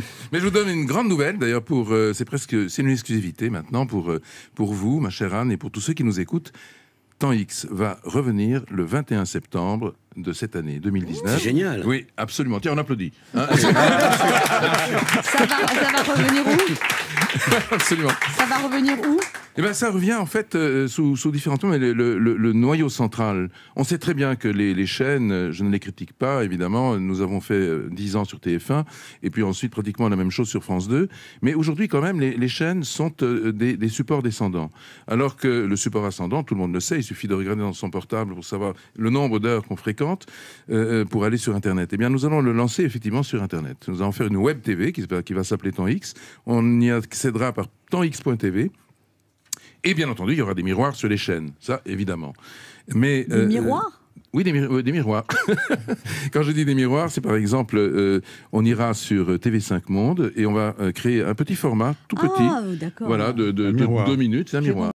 Mais je vous donne une grande nouvelle, d'ailleurs, pour euh, c'est presque c'est une exclusivité maintenant pour, euh, pour vous, ma chère Anne, et pour tous ceux qui nous écoutent. Temps X va revenir le 21 septembre de cette année 2019. C'est génial. Oui, absolument. Tiens, on applaudit. Hein. ça va revenir où Absolument. Ça va revenir où eh ben, ça revient en fait euh, sous, différents termes, mais le, noyau central. On sait très bien que les, chaînes, euh, je ne les critique pas évidemment, nous avons fait 10 euh, ans sur TF1 et puis ensuite pratiquement la même chose sur France 2, mais aujourd'hui quand même les, chaînes sont des, supports descendants. Alors que le support ascendant, tout le monde le sait, il suffit de regarder dans son portable pour savoir le nombre d'heures qu'on fréquente pour aller sur Internet. Eh bien nous allons le lancer effectivement sur Internet. Nous allons faire une web TV qui, qui va s'appeler Temps X. On y accédera par temps et bien entendu, il y aura des miroirs sur les chaînes, ça évidemment. Mais, des euh, miroirs euh, oui, des, euh, miroirs. Quand je dis des miroirs, c'est par exemple, on ira sur TV5 Monde et on va créer un petit format, tout ah, petit, voilà, de, deux minutes, un miroir.